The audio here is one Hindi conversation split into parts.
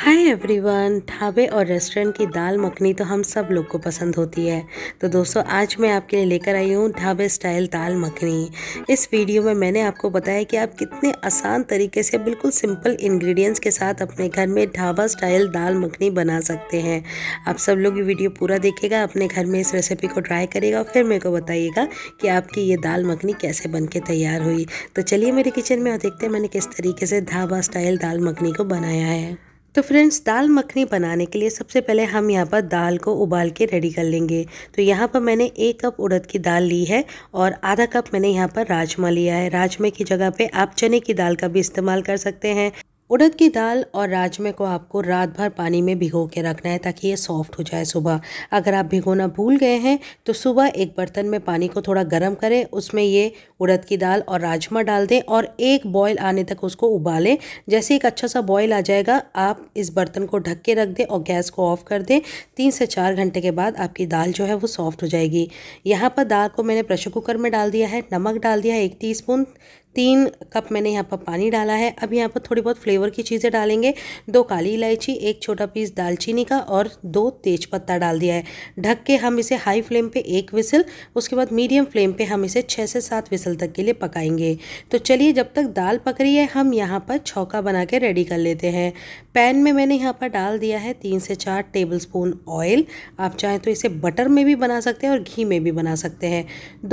हाय एवरीवन ढाबे और रेस्टोरेंट की दाल मखनी तो हम सब लोग को पसंद होती है तो दोस्तों आज मैं आपके लिए लेकर आई हूँ ढाबे स्टाइल दाल मखनी इस वीडियो में मैंने आपको बताया कि आप कितने आसान तरीके से बिल्कुल सिंपल इंग्रेडिएंट्स के साथ अपने घर में ढाबा स्टाइल दाल मखनी बना सकते हैं आप सब लोग ये वीडियो पूरा देखेगा अपने घर में इस रेसिपी को ट्राई करेगा और फिर मेरे को बताइएगा कि आपकी ये दाल मखनी कैसे बन के तैयार हुई तो चलिए मेरे किचन में और देखते हैं मैंने किस तरीके से ढाबा स्टाइल दाल मखनी को बनाया है तो फ्रेंड्स दाल मखनी बनाने के लिए सबसे पहले हम यहाँ पर दाल को उबाल के रेडी कर लेंगे तो यहाँ पर मैंने एक कप उड़द की दाल ली है और आधा कप मैंने यहाँ पर राजमा लिया है राजमे की जगह पे आप चने की दाल का भी इस्तेमाल कर सकते हैं उड़द की दाल और राजमे को आपको रात भर पानी में भिगो के रखना है ताकि ये सॉफ्ट हो जाए सुबह अगर आप भिगोना भूल गए हैं तो सुबह एक बर्तन में पानी को थोड़ा गर्म करें उसमें ये उड़द की दाल और राजमा डाल दें और एक बॉयल आने तक उसको उबालें जैसे एक अच्छा सा बॉयल आ जाएगा आप इस बर्तन को ढक के रख दें और गैस को ऑफ कर दें तीन से चार घंटे के बाद आपकी दाल जो है वो सॉफ्ट हो जाएगी यहाँ पर दाल को मैंने प्रेशर कुकर में डाल दिया है नमक डाल दिया है एक टी तीन कप मैंने यहाँ पर पानी डाला है अब यहाँ पर थोड़ी बहुत फ्लेवर की चीज़ें डालेंगे दो काली इलायची एक छोटा पीस दालचीनी का और दो तेज़पत्ता डाल दिया है ढक के हम इसे हाई फ्लेम पे एक विसल उसके बाद मीडियम फ्लेम पे हम इसे छः से सात विसल तक के लिए पकाएंगे तो चलिए जब तक दाल पक रही है हम यहाँ पर छौका बना के रेडी कर लेते हैं पैन में मैंने यहाँ पर डाल दिया है तीन से चार टेबल स्पून ऑयल आप चाहें तो इसे बटर में भी बना सकते हैं और घी में भी बना सकते हैं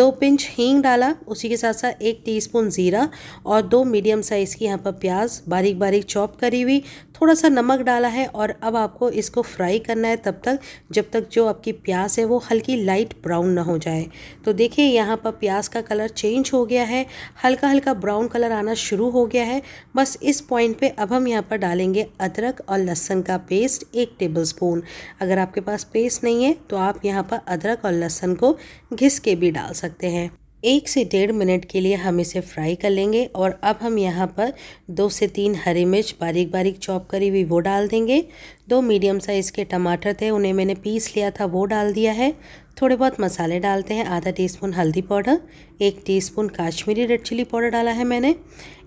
दो पिंच हींग डाला उसी के साथ साथ एक टी स्पून ज़ीरा जीरा और दो मीडियम साइज़ की यहाँ पर प्याज बारीक बारीक चॉप करी हुई थोड़ा सा नमक डाला है और अब आपको इसको फ्राई करना है तब तक जब तक जो आपकी प्याज है वो हल्की लाइट ब्राउन ना हो जाए तो देखिए यहाँ पर प्याज का कलर चेंज हो गया है हल्का हल्का ब्राउन कलर आना शुरू हो गया है बस इस पॉइंट पे अब हम यहाँ पर डालेंगे अदरक और लहसन का पेस्ट एक टेबल स्पून अगर आपके पास पेस्ट नहीं है तो आप यहाँ पर अदरक और लहसन को घिस के भी डाल सकते हैं एक से डेढ़ मिनट के लिए हम इसे फ्राई कर लेंगे और अब हम यहाँ पर दो से तीन हरी मिर्च बारीक बारीक चॉप करी हुई वो डाल देंगे दो मीडियम साइज़ के टमाटर थे उन्हें मैंने पीस लिया था वो डाल दिया है थोड़े बहुत मसाले डालते हैं आधा टीस्पून हल्दी पाउडर एक teaspoon Kashmiri red chilli powder डाला है मैंने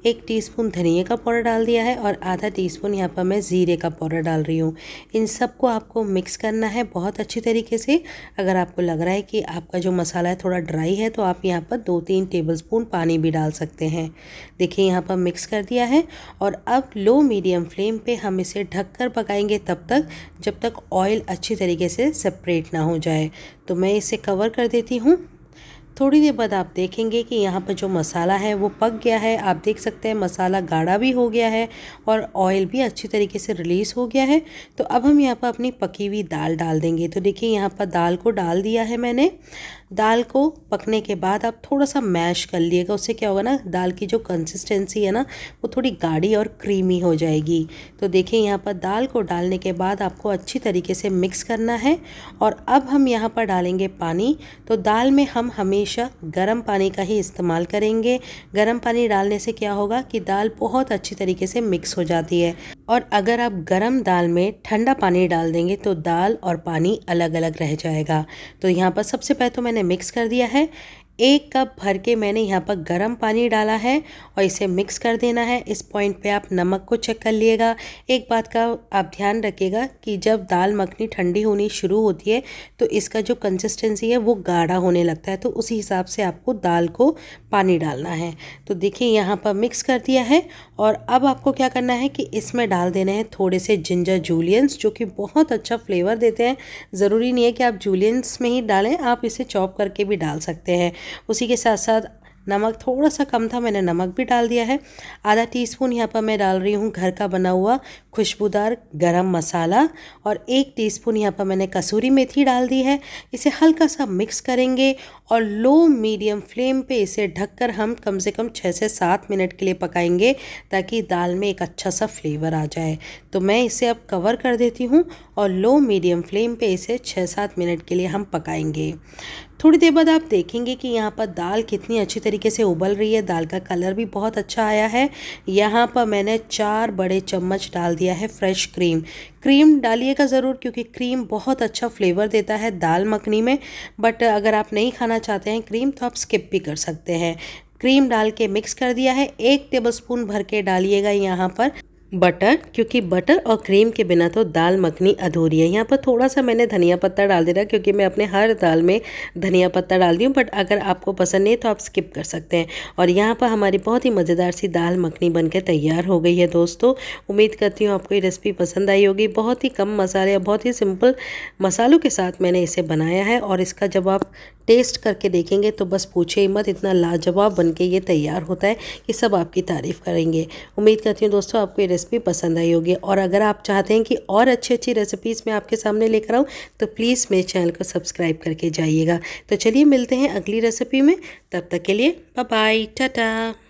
एक टीस्पून धनिया का पाउडर डाल दिया है और आधा टीस्पून यहाँ पर मैं ज़ीरे का पाउडर डाल रही हूँ इन सबको आपको मिक्स करना है बहुत अच्छी तरीके से अगर आपको लग रहा है कि आपका जो मसाला है थोड़ा ड्राई है तो आप यहाँ पर दो तीन टेबल पानी भी डाल सकते हैं देखिए यहाँ पर मिक्स कर दिया है और अब लो मीडियम फ्लेम पर हम इसे ढक कर पकाएंगे तब तक जब तक ऑयल अच्छी तरीके से सेपरेट ना हो जाए तो मैं इसे कवर कर देती हूँ थोड़ी देर बाद आप देखेंगे कि यहाँ पर जो मसाला है वो पक गया है आप देख सकते हैं मसाला गाढ़ा भी हो गया है और ऑयल भी अच्छी तरीके से रिलीज़ हो गया है तो अब हम यहाँ पर अपनी पकी हुई दाल डाल देंगे तो देखिए यहाँ पर दाल को डाल दिया है मैंने दाल को पकने के बाद आप थोड़ा सा मैश कर लिएगा उससे क्या होगा ना दाल की जो कंसिस्टेंसी है ना वो थोड़ी गाढ़ी और क्रीमी हो जाएगी तो देखिए यहाँ पर दाल को डालने के बाद आपको अच्छी तरीके से मिक्स करना है और अब हम यहाँ पर डालेंगे पानी तो दाल में हम हमेशा हमेशा गर्म पानी का ही इस्तेमाल करेंगे गर्म पानी डालने से क्या होगा कि दाल बहुत अच्छी तरीके से मिक्स हो जाती है और अगर आप गर्म दाल में ठंडा पानी डाल देंगे तो दाल और पानी अलग अलग रह जाएगा तो यहाँ पर सबसे पहले तो मैंने मिक्स कर दिया है एक कप भर के मैंने यहाँ पर गर्म पानी डाला है और इसे मिक्स कर देना है इस पॉइंट पे आप नमक को चेक कर लिएगा एक बात का आप ध्यान रखिएगा कि जब दाल मखनी ठंडी होनी शुरू होती है तो इसका जो कंसिस्टेंसी है वो गाढ़ा होने लगता है तो उसी हिसाब से आपको दाल को पानी डालना है तो देखिए यहाँ पर मिक्स कर दिया है और अब आपको क्या करना है कि इसमें डाल देने हैं थोड़े से जिंजर जूलियंस जो कि बहुत अच्छा फ्लेवर देते हैं ज़रूरी नहीं है कि आप जूलियंस में ही डालें आप इसे चॉप करके भी डाल सकते हैं उसी के साथ साथ नमक थोड़ा सा कम था मैंने नमक भी डाल दिया है आधा टी स्पून यहाँ पर मैं डाल रही हूँ घर का बना हुआ खुशबूदार गरम मसाला और एक टीस्पून यहाँ पर मैंने कसूरी मेथी डाल दी है इसे हल्का सा मिक्स करेंगे और लो मीडियम फ्लेम पे इसे ढककर हम कम से कम छः से सात मिनट के लिए पकाएंगे ताकि दाल में एक अच्छा सा फ्लेवर आ जाए तो मैं इसे अब कवर कर देती हूँ और लो मीडियम फ्लेम पर इसे छः सात मिनट के लिए हम पकाएँगे थोड़ी देर बाद आप देखेंगे कि यहाँ पर दाल कितनी अच्छी तरीके से उबल रही है दाल का कलर भी बहुत अच्छा आया है यहाँ पर मैंने चार बड़े चम्मच डाल दिया है फ्रेश क्रीम क्रीम डालिएगा ज़रूर क्योंकि क्रीम बहुत अच्छा फ्लेवर देता है दाल मखनी में बट अगर आप नहीं खाना चाहते हैं क्रीम तो आप स्किप भी कर सकते हैं क्रीम डाल के मिक्स कर दिया है एक टेबल स्पून भर के डालिएगा यहाँ पर बटर क्योंकि बटर और क्रीम के बिना तो दाल मखनी अधूरी है यहाँ पर थोड़ा सा मैंने धनिया पत्ता डाल दिया क्योंकि मैं अपने हर दाल में धनिया पत्ता डाल दी हूँ बट अगर आपको पसंद नहीं तो आप स्किप कर सकते हैं और यहाँ पर हमारी बहुत ही मज़ेदार सी दाल मखनी बनकर तैयार हो गई है दोस्तों उम्मीद करती हूँ आपको ये रेसिपी पसंद आई होगी बहुत ही कम मसाले बहुत ही सिंपल मसालों के साथ मैंने इसे बनाया है और इसका जब आप टेस्ट करके देखेंगे तो बस पूछे मत इतना लाजवाब बन के ये तैयार होता है कि सब आपकी तारीफ़ करेंगे उम्मीद करती हूँ दोस्तों आपको ये रेसिपी पसंद आई होगी और अगर आप चाहते हैं कि और अच्छी अच्छी रेसिपीज़ मैं आपके सामने लेकर आऊँ तो प्लीज़ मेरे चैनल को सब्सक्राइब करके जाइएगा तो चलिए मिलते हैं अगली रेसिपी में तब तक के लिए बाय टाटा